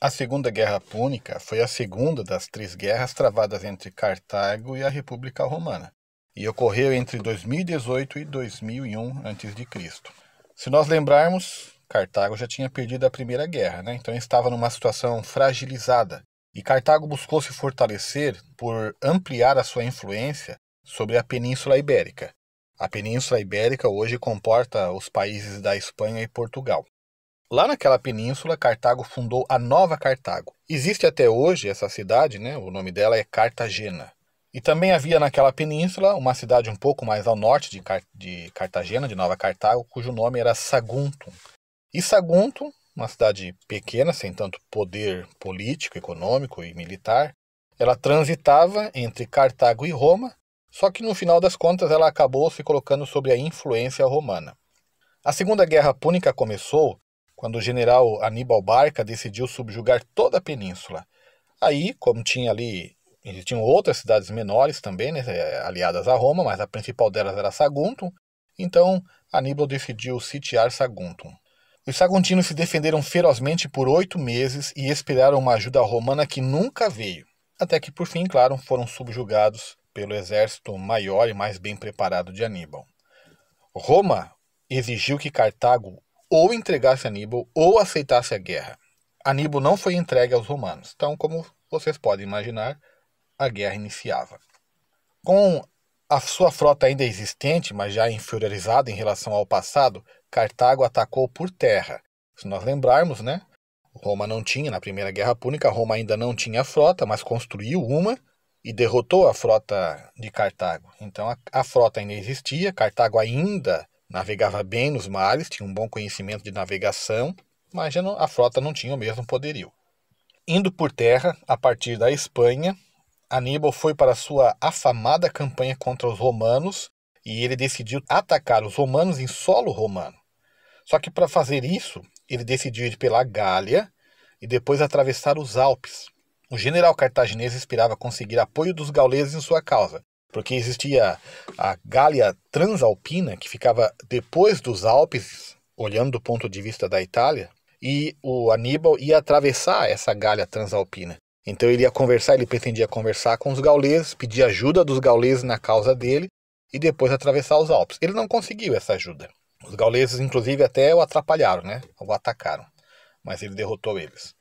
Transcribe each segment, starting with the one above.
A Segunda Guerra Púnica foi a segunda das três guerras travadas entre Cartago e a República Romana e ocorreu entre 2018 e 2001 a.C. Se nós lembrarmos, Cartago já tinha perdido a Primeira Guerra, né? então estava numa situação fragilizada. E Cartago buscou se fortalecer por ampliar a sua influência sobre a Península Ibérica. A Península Ibérica hoje comporta os países da Espanha e Portugal. Lá naquela península, Cartago fundou a Nova Cartago. Existe até hoje essa cidade, né? o nome dela é Cartagena. E também havia naquela península uma cidade um pouco mais ao norte de, Car de Cartagena, de Nova Cartago, cujo nome era Saguntum. E Saguntum, uma cidade pequena, sem tanto poder político, econômico e militar, ela transitava entre Cartago e Roma, só que no final das contas ela acabou se colocando sob a influência romana. A Segunda Guerra Púnica começou quando o general Aníbal Barca decidiu subjugar toda a península. Aí, como tinha ali, tinham outras cidades menores também, né, aliadas a Roma, mas a principal delas era Saguntum, então Aníbal decidiu sitiar Saguntum. Os saguntinos se defenderam ferozmente por oito meses e esperaram uma ajuda romana que nunca veio, até que por fim, claro, foram subjugados pelo exército maior e mais bem preparado de Aníbal. Roma exigiu que Cartago ou entregasse Aníbal ou aceitasse a guerra. Aníbal não foi entregue aos romanos, então, como vocês podem imaginar, a guerra iniciava. Com a sua frota ainda existente, mas já inferiorizada em relação ao passado, Cartago atacou por terra. Se nós lembrarmos, né? Roma não tinha, na Primeira Guerra Púnica, Roma ainda não tinha frota, mas construiu uma e derrotou a frota de Cartago. Então a, a frota ainda existia, Cartago ainda Navegava bem nos mares, tinha um bom conhecimento de navegação, mas não, a frota não tinha o mesmo poderio. Indo por terra, a partir da Espanha, Aníbal foi para sua afamada campanha contra os romanos e ele decidiu atacar os romanos em solo romano. Só que para fazer isso, ele decidiu ir pela Gália e depois atravessar os Alpes. O general cartaginês esperava conseguir apoio dos gauleses em sua causa, porque existia a Gália Transalpina, que ficava depois dos Alpes, olhando do ponto de vista da Itália, e o Aníbal ia atravessar essa Gália Transalpina. Então ele ia conversar, ele pretendia conversar com os gauleses, pedir ajuda dos gauleses na causa dele e depois atravessar os Alpes. Ele não conseguiu essa ajuda. Os gauleses, inclusive, até o atrapalharam, né? o atacaram, mas ele derrotou eles.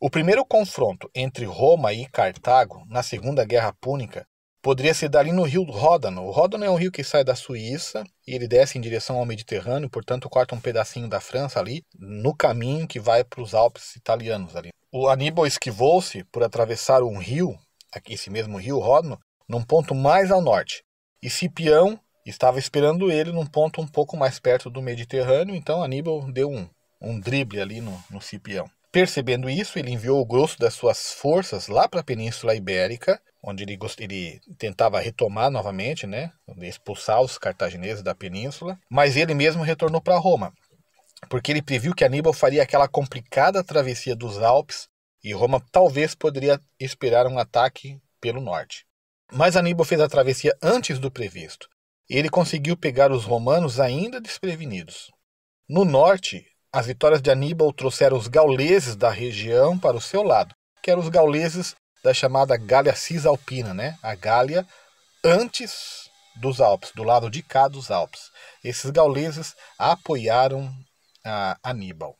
O primeiro confronto entre Roma e Cartago, na Segunda Guerra Púnica, Poderia ser dali ali no rio Ródano. O Ródano é um rio que sai da Suíça e ele desce em direção ao Mediterrâneo, portanto corta um pedacinho da França ali, no caminho que vai para os Alpes italianos ali. O Aníbal esquivou-se por atravessar um rio, esse mesmo rio Ródano, num ponto mais ao norte. E Cipião estava esperando ele num ponto um pouco mais perto do Mediterrâneo, então Aníbal deu um, um drible ali no, no Cipião. Percebendo isso, ele enviou o grosso das suas forças lá para a Península Ibérica, onde ele, ele, tentava retomar novamente, né, expulsar os cartagineses da península, mas ele mesmo retornou para Roma, porque ele previu que Aníbal faria aquela complicada travessia dos Alpes e Roma talvez poderia esperar um ataque pelo norte. Mas Aníbal fez a travessia antes do previsto. E ele conseguiu pegar os romanos ainda desprevenidos. No norte, as vitórias de Aníbal trouxeram os gauleses da região para o seu lado, que eram os gauleses da chamada Gália Cisalpina, né? a Gália antes dos Alpes, do lado de cá dos Alpes. Esses gauleses apoiaram Aníbal.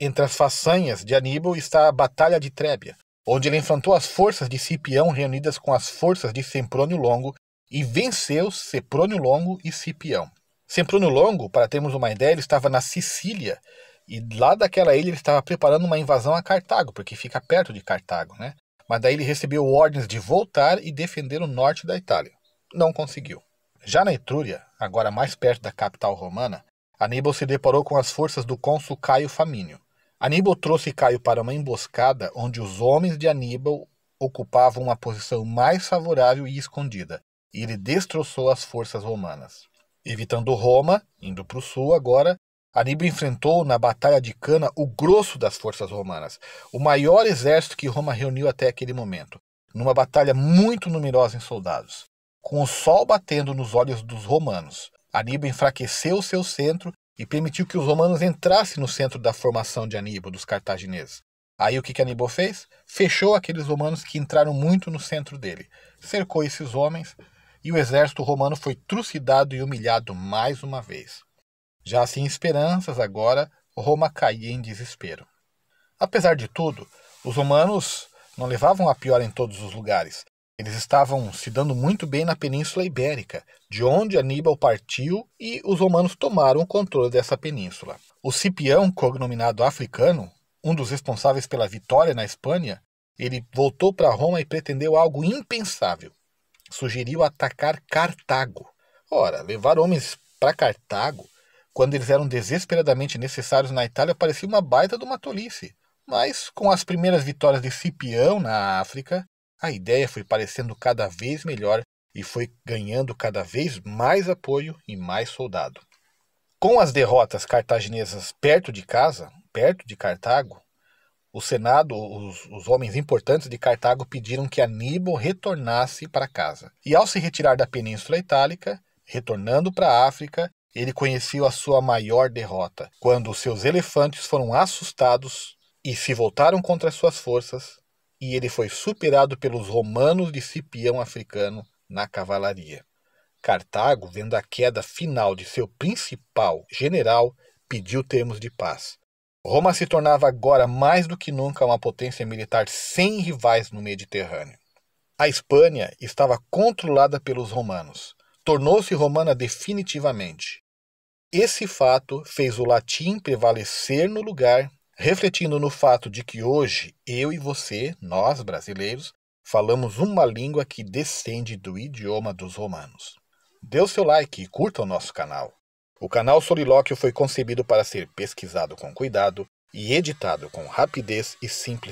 Entre as façanhas de Aníbal está a Batalha de Trébia, onde ele enfrentou as forças de Cipião reunidas com as forças de Semprônio Longo e venceu Semprônio Longo e Cipião. Sempruno Longo, para termos uma ideia, ele estava na Sicília e lá daquela ilha ele estava preparando uma invasão a Cartago, porque fica perto de Cartago, né? Mas daí ele recebeu ordens de voltar e defender o norte da Itália. Não conseguiu. Já na Etrúria, agora mais perto da capital romana, Aníbal se deparou com as forças do cônsul Caio Famínio. Aníbal trouxe Caio para uma emboscada onde os homens de Aníbal ocupavam uma posição mais favorável e escondida, e ele destroçou as forças romanas. Evitando Roma, indo para o sul agora, Aníbal enfrentou na Batalha de Cana o grosso das forças romanas, o maior exército que Roma reuniu até aquele momento, numa batalha muito numerosa em soldados. Com o sol batendo nos olhos dos romanos, Aníbal enfraqueceu seu centro e permitiu que os romanos entrassem no centro da formação de Aníbal, dos cartagineses. Aí o que, que Aníbal fez? Fechou aqueles romanos que entraram muito no centro dele. Cercou esses homens, e o exército romano foi trucidado e humilhado mais uma vez. Já sem esperanças agora, Roma caía em desespero. Apesar de tudo, os romanos não levavam a pior em todos os lugares. Eles estavam se dando muito bem na Península Ibérica, de onde Aníbal partiu e os romanos tomaram o controle dessa península. O Cipião, cognominado africano, um dos responsáveis pela vitória na Espanha, ele voltou para Roma e pretendeu algo impensável: sugeriu atacar Cartago. Ora, levar homens para Cartago, quando eles eram desesperadamente necessários na Itália, parecia uma baita de uma tolice. Mas, com as primeiras vitórias de Cipião na África, a ideia foi parecendo cada vez melhor e foi ganhando cada vez mais apoio e mais soldado. Com as derrotas cartaginesas perto de casa, perto de Cartago, o Senado, os, os, homens importantes de Cartago pediram que Aníbal retornasse para casa. E ao se retirar da Península Itálica, retornando para a África, ele conheceu a sua maior derrota, quando seus elefantes foram assustados e se voltaram contra suas forças, e ele foi superado pelos romanos de Cipião Africano na cavalaria. Cartago, vendo a queda final de seu principal general, pediu termos de paz Roma se tornava agora mais do que nunca uma potência militar sem rivais no Mediterrâneo. A Espanha estava controlada pelos romanos, tornou-se romana definitivamente. Esse fato fez o latim prevalecer no lugar, refletindo no fato de que hoje eu e você, nós brasileiros, falamos uma língua que descende do idioma dos romanos. Dê o seu like e curta o nosso canal. O canal Solilóquio foi concebido para ser pesquisado com cuidado e editado com rapidez e simplicidade.